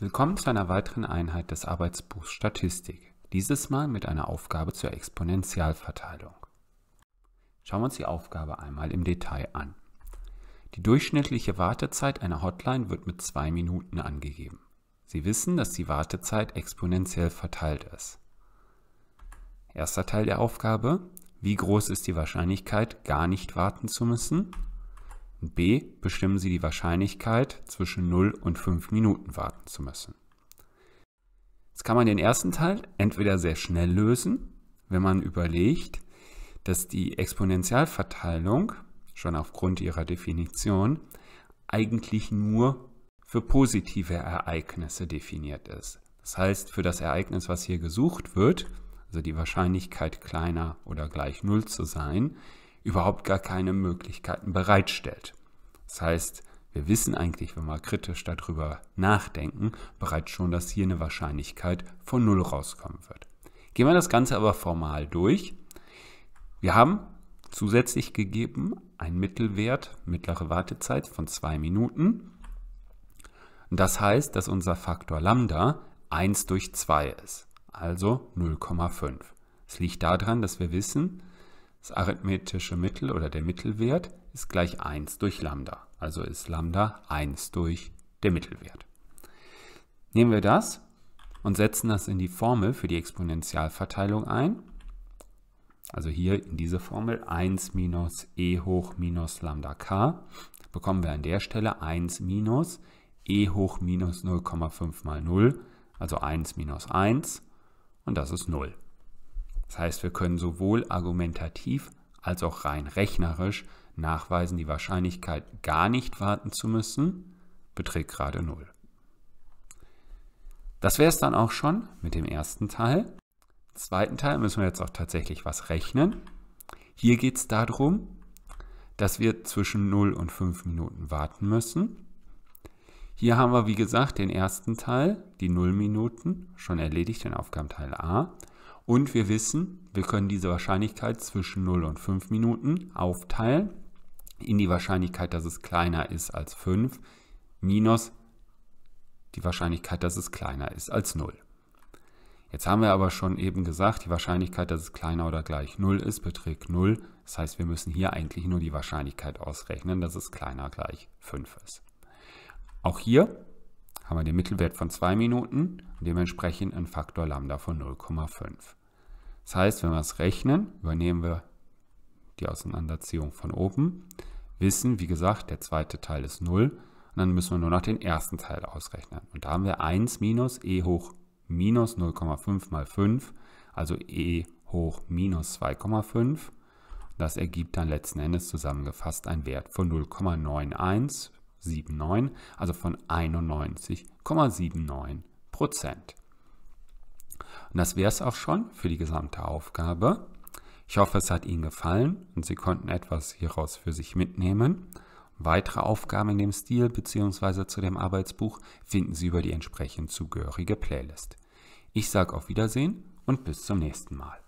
Willkommen zu einer weiteren Einheit des Arbeitsbuchs Statistik, dieses Mal mit einer Aufgabe zur Exponentialverteilung. Schauen wir uns die Aufgabe einmal im Detail an. Die durchschnittliche Wartezeit einer Hotline wird mit zwei Minuten angegeben. Sie wissen, dass die Wartezeit exponentiell verteilt ist. Erster Teil der Aufgabe. Wie groß ist die Wahrscheinlichkeit, gar nicht warten zu müssen? b. Bestimmen Sie die Wahrscheinlichkeit, zwischen 0 und 5 Minuten warten zu müssen. Jetzt kann man den ersten Teil entweder sehr schnell lösen, wenn man überlegt, dass die Exponentialverteilung schon aufgrund ihrer Definition eigentlich nur für positive Ereignisse definiert ist. Das heißt, für das Ereignis, was hier gesucht wird, also die Wahrscheinlichkeit kleiner oder gleich 0 zu sein, überhaupt gar keine Möglichkeiten bereitstellt. Das heißt, wir wissen eigentlich, wenn wir kritisch darüber nachdenken, bereits schon, dass hier eine Wahrscheinlichkeit von 0 rauskommen wird. Gehen wir das Ganze aber formal durch. Wir haben zusätzlich gegeben einen Mittelwert, mittlere Wartezeit von 2 Minuten. das heißt, dass unser Faktor Lambda 1 durch 2 ist, also 0,5. Es liegt daran, dass wir wissen, das arithmetische Mittel oder der Mittelwert ist gleich 1 durch Lambda. Also ist Lambda 1 durch der Mittelwert. Nehmen wir das und setzen das in die Formel für die Exponentialverteilung ein. Also hier in diese Formel 1 minus e hoch minus lambda k bekommen wir an der Stelle 1 minus e hoch minus 0,5 mal 0, also 1 minus 1 und das ist 0. Das heißt, wir können sowohl argumentativ als auch rein rechnerisch nachweisen, die Wahrscheinlichkeit, gar nicht warten zu müssen, beträgt gerade 0. Das wäre es dann auch schon mit dem ersten Teil. Im zweiten Teil müssen wir jetzt auch tatsächlich was rechnen. Hier geht es darum, dass wir zwischen 0 und 5 Minuten warten müssen. Hier haben wir, wie gesagt, den ersten Teil, die 0 Minuten, schon erledigt den Aufgabenteil A. Und wir wissen, wir können diese Wahrscheinlichkeit zwischen 0 und 5 Minuten aufteilen in die Wahrscheinlichkeit, dass es kleiner ist als 5, minus die Wahrscheinlichkeit, dass es kleiner ist als 0. Jetzt haben wir aber schon eben gesagt, die Wahrscheinlichkeit, dass es kleiner oder gleich 0 ist, beträgt 0. Das heißt, wir müssen hier eigentlich nur die Wahrscheinlichkeit ausrechnen, dass es kleiner gleich 5 ist. Auch hier haben wir den Mittelwert von 2 Minuten und dementsprechend einen Faktor Lambda von 0,5. Das heißt, wenn wir es rechnen, übernehmen wir die Auseinanderziehung von oben, wissen, wie gesagt, der zweite Teil ist 0 und dann müssen wir nur noch den ersten Teil ausrechnen. Und da haben wir 1 minus e hoch minus 0,5 mal 5, also e hoch minus 2,5. Das ergibt dann letzten Endes zusammengefasst einen Wert von 0,9179, also von 91,79 Prozent. Und das wäre es auch schon für die gesamte Aufgabe. Ich hoffe, es hat Ihnen gefallen und Sie konnten etwas hieraus für sich mitnehmen. Weitere Aufgaben in dem Stil bzw. zu dem Arbeitsbuch finden Sie über die entsprechend zugehörige Playlist. Ich sage auf Wiedersehen und bis zum nächsten Mal.